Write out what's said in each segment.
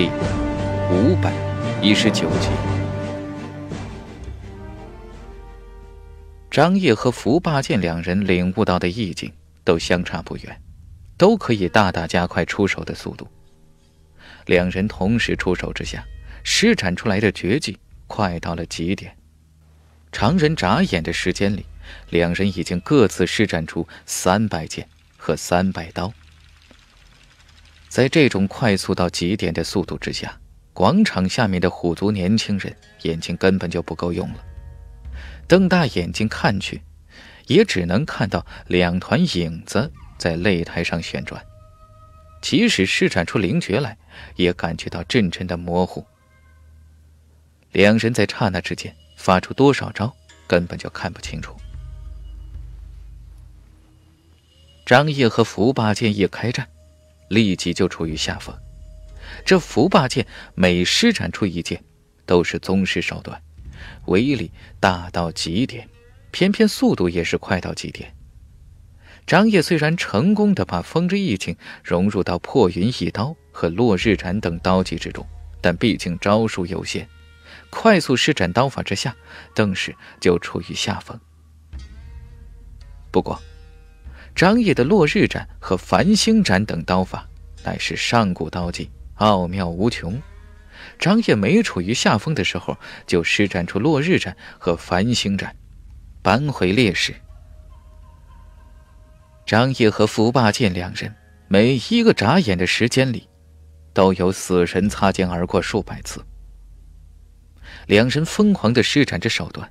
第五百一十九集，张叶和福霸剑两人领悟到的意境都相差不远，都可以大大加快出手的速度。两人同时出手之下，施展出来的绝技快到了极点。常人眨眼的时间里，两人已经各自施展出三百剑和三百刀。在这种快速到极点的速度之下，广场下面的虎族年轻人眼睛根本就不够用了，瞪大眼睛看去，也只能看到两团影子在擂台上旋转。即使施展出灵觉来，也感觉到阵阵的模糊。两人在刹那之间发出多少招，根本就看不清楚。张烨和福霸剑一开战。立即就处于下风。这伏霸剑每施展出一剑，都是宗师手段，威力大到极点，偏偏速度也是快到极点。张掖虽然成功的把风之意境融入到破云一刀和落日斩等刀技之中，但毕竟招数有限，快速施展刀法之下，更是就处于下风。不过，张掖的落日斩和繁星斩等刀法，乃是上古刀技，奥妙无穷。张掖没处于下风的时候，就施展出落日斩和繁星斩，扳回劣势。张掖和伏霸剑两人，每一个眨眼的时间里，都有死神擦肩而过数百次。两人疯狂的施展着手段，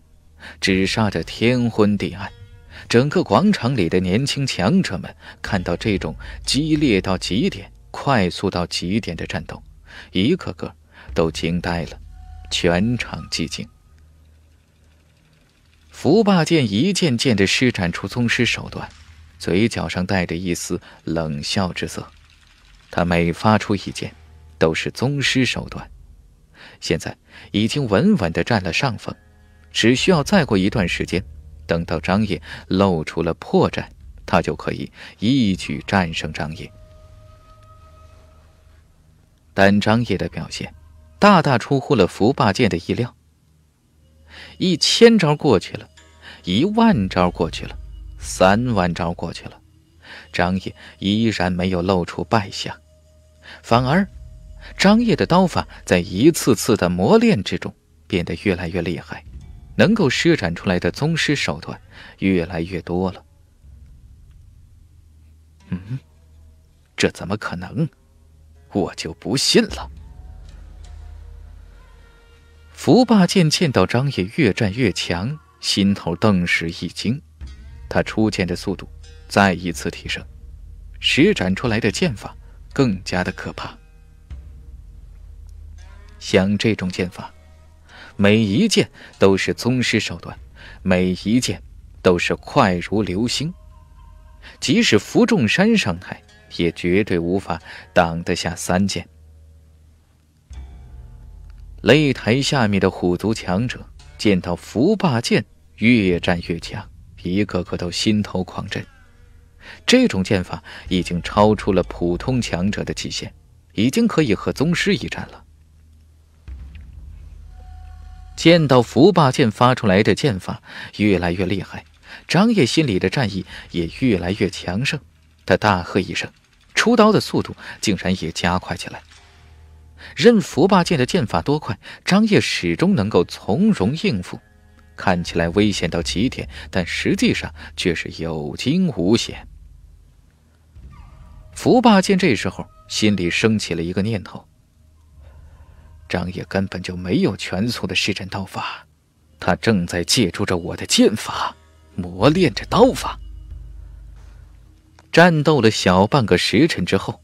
只杀的天昏地暗。整个广场里的年轻强者们看到这种激烈到极点、快速到极点的战斗，一个个都惊呆了，全场寂静。福霸剑一件件地施展出宗师手段，嘴角上带着一丝冷笑之色。他每发出一剑，都是宗师手段，现在已经稳稳地占了上风，只需要再过一段时间。等到张掖露出了破绽，他就可以一举战胜张掖。但张掖的表现大大出乎了福霸剑的意料。一千招过去了，一万招过去了，三万招过去了，张掖依然没有露出败相，反而，张掖的刀法在一次次的磨练之中变得越来越厉害。能够施展出来的宗师手段越来越多了。嗯，这怎么可能？我就不信了。福霸剑见到张野越战越强，心头顿时一惊。他出剑的速度再一次提升，施展出来的剑法更加的可怕。像这种剑法。每一剑都是宗师手段，每一剑都是快如流星。即使符仲山上台，也绝对无法挡得下三剑。擂台下面的虎族强者见到福霸剑越战越强，一个个都心头狂震。这种剑法已经超出了普通强者的极限，已经可以和宗师一战了。见到福霸剑发出来的剑法越来越厉害，张掖心里的战意也越来越强盛。他大喝一声，出刀的速度竟然也加快起来。任福霸剑的剑法多快，张掖始终能够从容应付。看起来危险到极点，但实际上却是有惊无险。福霸剑这时候心里升起了一个念头。张烨根本就没有全速的施展刀法，他正在借助着我的剑法磨练着刀法。战斗了小半个时辰之后，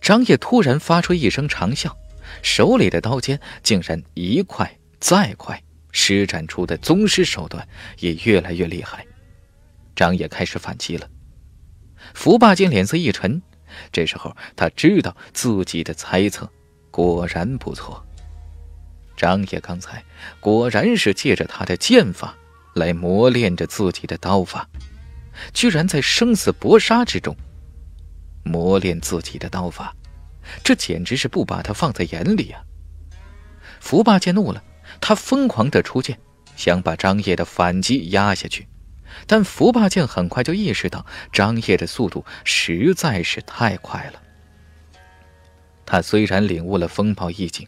张烨突然发出一声长啸，手里的刀尖竟然一快再快，施展出的宗师手段也越来越厉害。张烨开始反击了。福霸见脸色一沉，这时候他知道自己的猜测。果然不错，张也刚才果然是借着他的剑法来磨练着自己的刀法，居然在生死搏杀之中磨练自己的刀法，这简直是不把他放在眼里啊！福霸剑怒了，他疯狂的出剑，想把张掖的反击压下去，但福霸剑很快就意识到张掖的速度实在是太快了。他虽然领悟了风暴意境，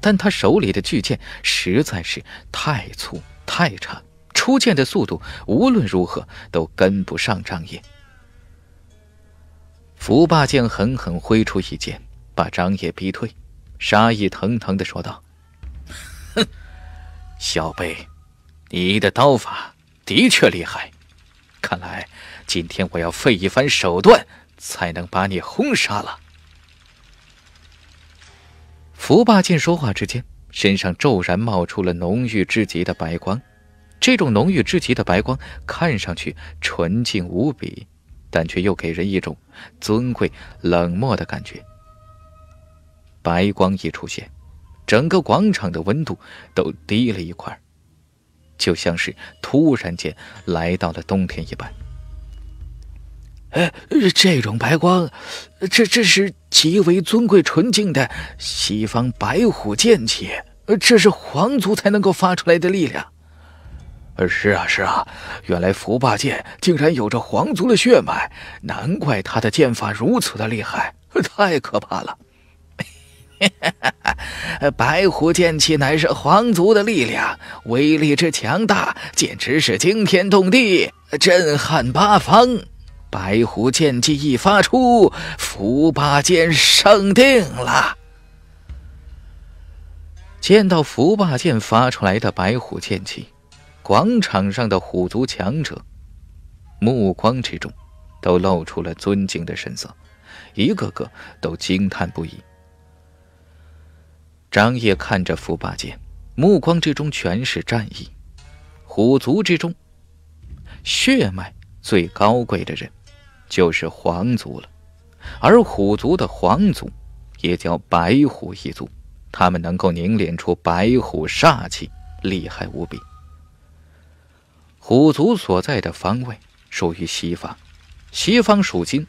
但他手里的巨剑实在是太粗太长，出剑的速度无论如何都跟不上张掖。福霸剑狠狠挥出一剑，把张掖逼退，杀意腾腾的说道：“哼，小辈，你的刀法的确厉害，看来今天我要费一番手段才能把你轰杀了。”福霸剑说话之间，身上骤然冒出了浓郁之极的白光。这种浓郁之极的白光看上去纯净无比，但却又给人一种尊贵冷漠的感觉。白光一出现，整个广场的温度都低了一块，就像是突然间来到了冬天一般。呃，这种白光，这这是极为尊贵纯净的西方白虎剑气，这是皇族才能够发出来的力量。是啊，是啊，原来福霸剑竟然有着皇族的血脉，难怪他的剑法如此的厉害，太可怕了！白虎剑气乃是皇族的力量，威力之强大，简直是惊天动地，震撼八方。白虎剑气一发出，伏八剑胜定了。见到伏八剑发出来的白虎剑气，广场上的虎族强者目光之中都露出了尊敬的神色，一个个都惊叹不已。张烨看着伏八剑，目光之中全是战意。虎族之中，血脉最高贵的人。就是皇族了，而虎族的皇族也叫白虎一族，他们能够凝练出白虎煞气，厉害无比。虎族所在的方位属于西方，西方属金，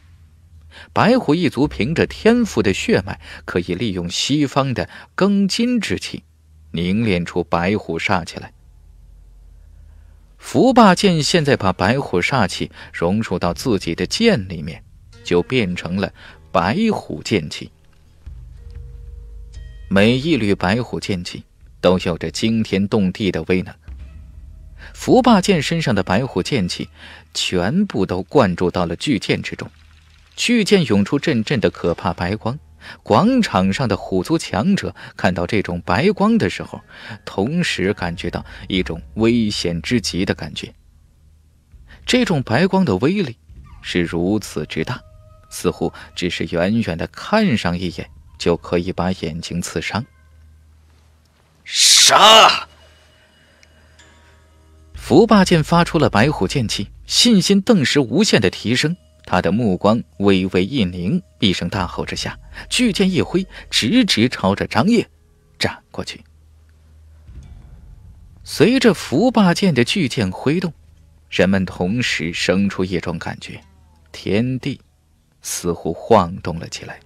白虎一族凭着天赋的血脉，可以利用西方的庚金之气，凝练出白虎煞气来。福霸剑现在把白虎煞气融入到自己的剑里面，就变成了白虎剑气。每一缕白虎剑气都有着惊天动地的威能。福霸剑身上的白虎剑气全部都灌注到了巨剑之中，巨剑涌出阵阵的可怕白光。广场上的虎族强者看到这种白光的时候，同时感觉到一种危险之极的感觉。这种白光的威力是如此之大，似乎只是远远的看上一眼就可以把眼睛刺伤。杀！伏霸剑发出了白虎剑气，信心顿时无限的提升。他的目光微微一凝，一声大吼之下，巨剑一挥，直直朝着张掖斩过去。随着伏霸剑的巨剑挥动，人们同时生出一种感觉，天地似乎晃动了起来。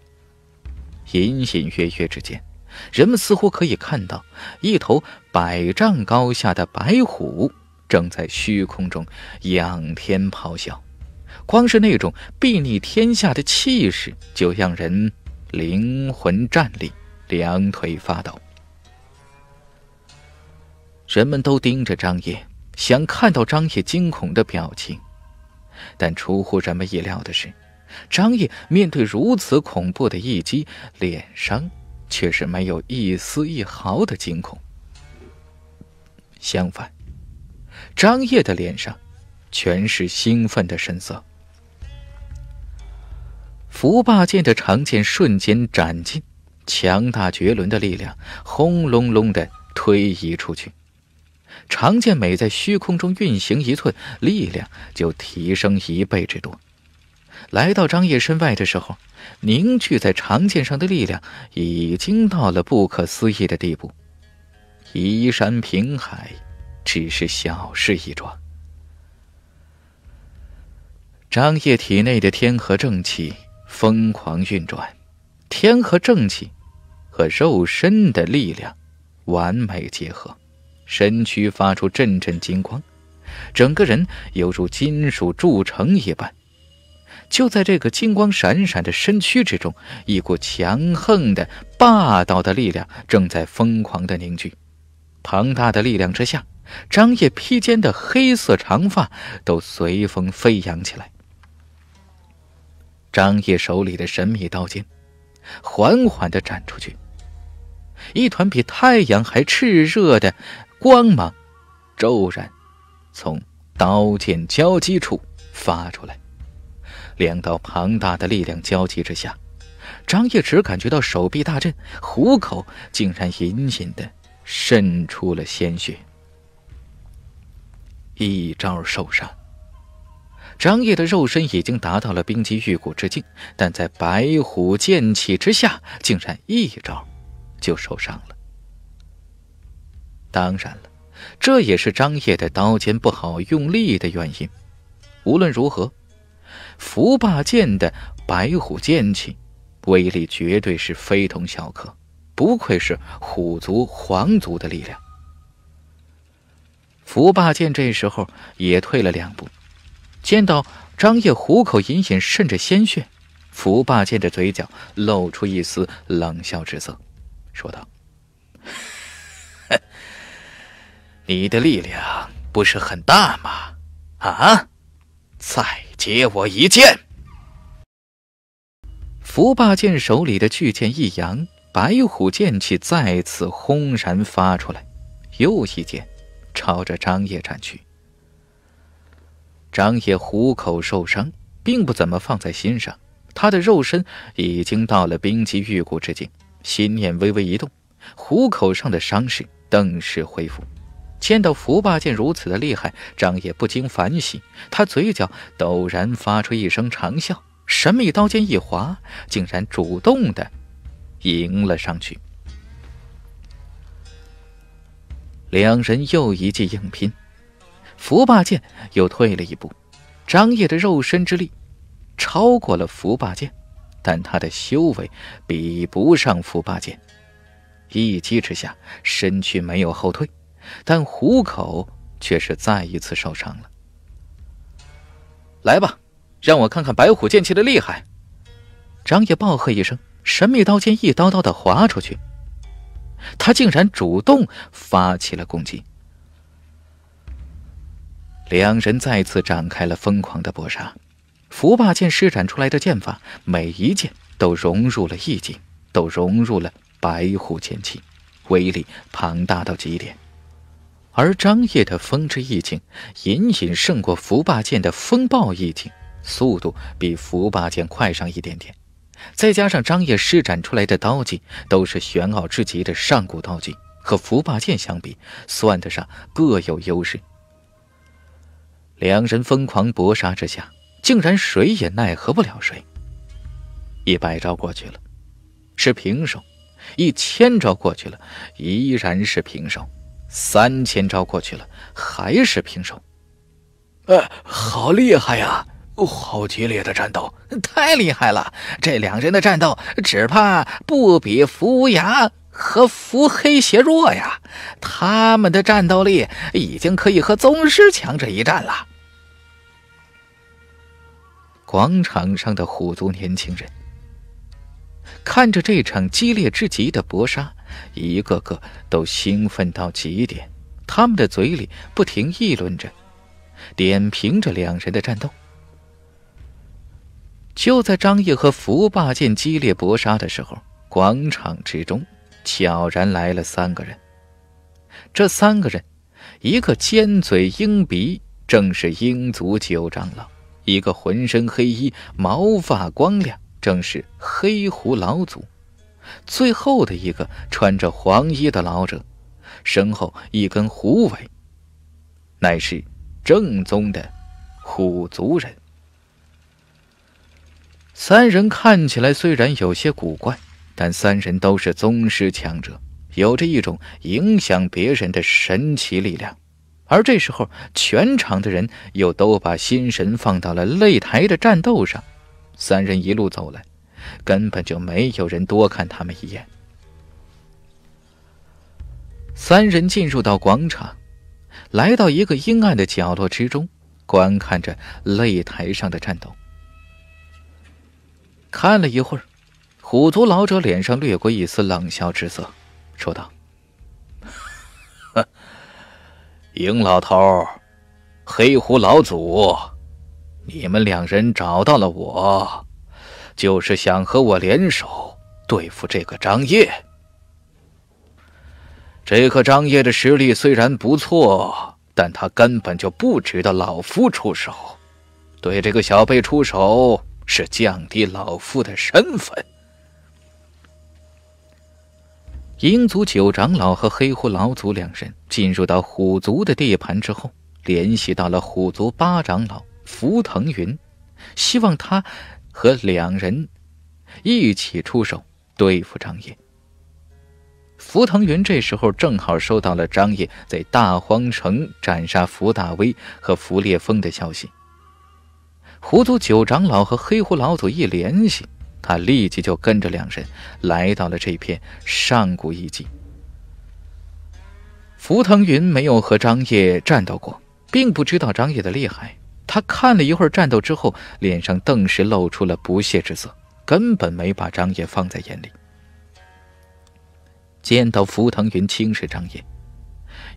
隐隐约约之间，人们似乎可以看到一头百丈高下的白虎正在虚空中仰天咆哮。光是那种睥睨天下的气势，就让人灵魂战栗、两腿发抖。人们都盯着张烨，想看到张烨惊恐的表情，但出乎人们意料的是，张烨面对如此恐怖的一击，脸上却是没有一丝一毫的惊恐。相反，张烨的脸上全是兴奋的神色。福霸剑的长剑瞬间斩尽，强大绝伦的力量轰隆隆地推移出去。长剑每在虚空中运行一寸，力量就提升一倍之多。来到张掖身外的时候，凝聚在长剑上的力量已经到了不可思议的地步。移山平海，只是小事一桩。张掖体内的天河正气。疯狂运转，天和正气，和肉身的力量完美结合，身躯发出阵阵金光，整个人犹如金属铸成一般。就在这个金光闪闪的身躯之中，一股强横的霸道的力量正在疯狂的凝聚。庞大的力量之下，张掖披肩的黑色长发都随风飞扬起来。张叶手里的神秘刀尖缓缓地斩出去，一团比太阳还炽热的光芒骤然从刀剑交击处发出来。两道庞大的力量交击之下，张叶只感觉到手臂大震，虎口竟然隐隐的渗出了鲜血。一招受伤。张掖的肉身已经达到了冰肌玉骨之境，但在白虎剑气之下，竟然一招就受伤了。当然了，这也是张掖的刀尖不好用力的原因。无论如何，福霸剑的白虎剑气威力绝对是非同小可，不愧是虎族皇族的力量。福霸剑这时候也退了两步。见到张掖虎口隐隐渗着鲜血，福霸见着嘴角露出一丝冷笑之色，说道：“你的力量不是很大吗？啊，再接我一剑！”福霸剑手里的巨剑一扬，白虎剑气再次轰然发出来，又一剑，朝着张掖斩去。张野虎口受伤，并不怎么放在心上。他的肉身已经到了冰肌玉骨之境，心念微微一动，虎口上的伤势顿时恢复。见到福霸剑如此的厉害，张野不禁反喜，他嘴角陡然发出一声长啸，神秘刀尖一划，竟然主动的迎了上去。两人又一记硬拼。福霸剑又退了一步，张掖的肉身之力超过了福霸剑，但他的修为比不上福霸剑。一击之下，身躯没有后退，但虎口却是再一次受伤了。来吧，让我看看白虎剑气的厉害！张掖暴喝一声，神秘刀剑一刀刀的划出去，他竟然主动发起了攻击。两人再次展开了疯狂的搏杀，福霸剑施展出来的剑法，每一剑都融入了意境，都融入了白虎剑气，威力庞大到极点。而张掖的风之意境隐隐胜过福霸剑的风暴意境，速度比福霸剑快上一点点。再加上张掖施展出来的刀技都是玄奥之极的上古刀技，和福霸剑相比，算得上各有优势。两人疯狂搏杀之下，竟然谁也奈何不了谁。一百招过去了，是平手；一千招过去了，依然是平手；三千招过去了，还是平手。呃，好厉害呀！哦，好激烈的战斗，太厉害了！这两人的战斗，只怕不比扶牙和扶黑邪弱呀。他们的战斗力已经可以和宗师强者一战了。广场上的虎族年轻人看着这场激烈之极的搏杀，一个个都兴奋到极点。他们的嘴里不停议论着、点评着两人的战斗。就在张毅和福霸剑激烈搏杀的时候，广场之中悄然来了三个人。这三个人，一个尖嘴鹰鼻，正是鹰族九长老。一个浑身黑衣、毛发光亮，正是黑狐老祖。最后的一个穿着黄衣的老者，身后一根狐尾，乃是正宗的狐族人。三人看起来虽然有些古怪，但三人都是宗师强者，有着一种影响别人的神奇力量。而这时候，全场的人又都把心神放到了擂台的战斗上。三人一路走来，根本就没有人多看他们一眼。三人进入到广场，来到一个阴暗的角落之中，观看着擂台上的战斗。看了一会儿，虎族老者脸上掠过一丝冷笑之色，说道。赢老头，黑狐老祖，你们两人找到了我，就是想和我联手对付这个张掖。这个张掖的实力虽然不错，但他根本就不值得老夫出手。对这个小辈出手，是降低老夫的身份。鹰族九长老和黑狐老祖两人进入到虎族的地盘之后，联系到了虎族八长老伏腾云，希望他和两人一起出手对付张掖。伏腾云这时候正好收到了张掖在大荒城斩杀符大威和符烈风的消息。狐族九长老和黑狐老祖一联系。他立即就跟着两人来到了这片上古遗迹。伏腾云没有和张掖战斗过，并不知道张掖的厉害。他看了一会儿战斗之后，脸上顿时露出了不屑之色，根本没把张掖放在眼里。见到伏腾云轻视张掖，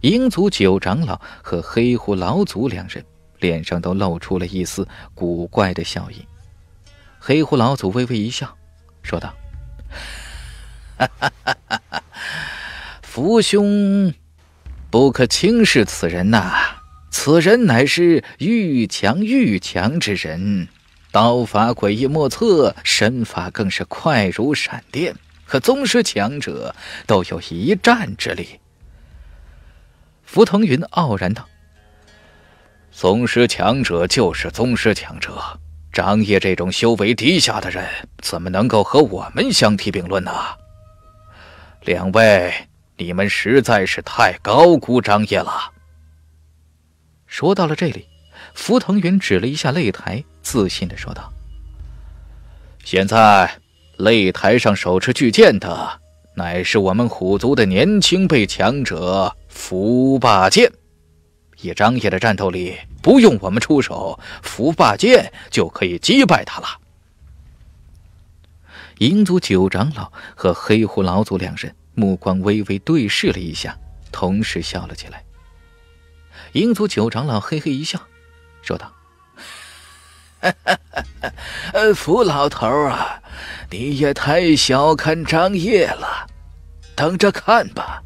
鹰族九长老和黑狐老祖两人脸上都露出了一丝古怪的笑意。黑狐老祖微微一笑，说道：“ 福兄，不可轻视此人呐！此人乃是愈强愈强之人，刀法诡异莫测，身法更是快如闪电，和宗师强者都有一战之力。”福腾云傲然道：“宗师强者就是宗师强者。”张掖这种修为低下的人，怎么能够和我们相提并论呢？两位，你们实在是太高估张掖了。说到了这里，伏腾云指了一下擂台，自信的说道：“现在擂台上手持巨剑的，乃是我们虎族的年轻辈强者伏霸剑。”以张掖的战斗力，不用我们出手，福霸剑就可以击败他了。银族九长老和黑狐老祖两人目光微微对视了一下，同时笑了起来。银族九长老嘿嘿一笑，说道：“呃，福老头啊，你也太小看张掖了，等着看吧，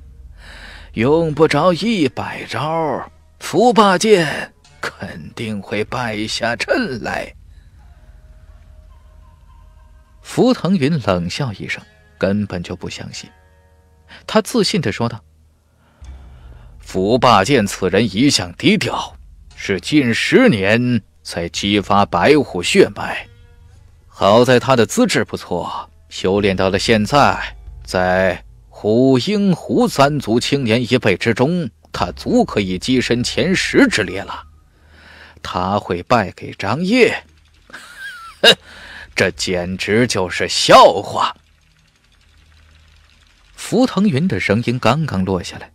用不着一百招。”福霸剑肯定会败下阵来。福腾云冷笑一声，根本就不相信。他自信的说道：“福霸剑此人一向低调，是近十年才激发白虎血脉。好在他的资质不错，修炼到了现在，在虎鹰狐三族青年一辈之中。”他足可以跻身前十之列了。他会败给张掖，哼，这简直就是笑话！伏腾云的声音刚刚落下来，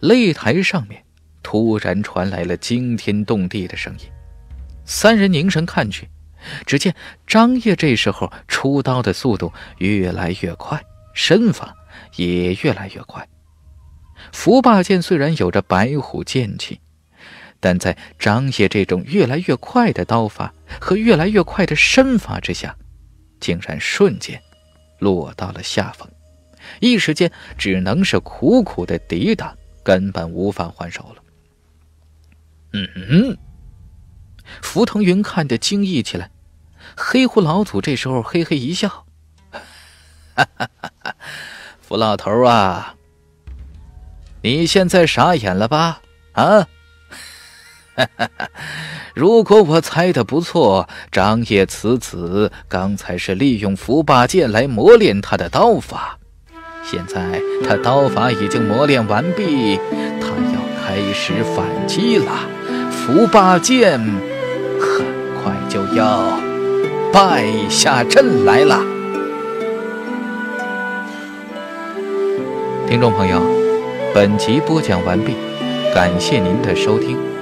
擂台上面突然传来了惊天动地的声音。三人凝神看去，只见张烨这时候出刀的速度越来越快，身法也越来越快。福霸剑虽然有着白虎剑气，但在张掖这种越来越快的刀法和越来越快的身法之下，竟然瞬间落到了下风，一时间只能是苦苦的抵挡，根本无法还手了。嗯，福腾云看得惊异起来。黑狐老祖这时候嘿嘿一笑：“哈哈哈福老头啊。”你现在傻眼了吧？啊，如果我猜的不错，张掖此子刚才是利用伏霸剑来磨练他的刀法，现在他刀法已经磨练完毕，他要开始反击了。伏霸剑很快就要败下阵来了。听众朋友。本集播讲完毕，感谢您的收听。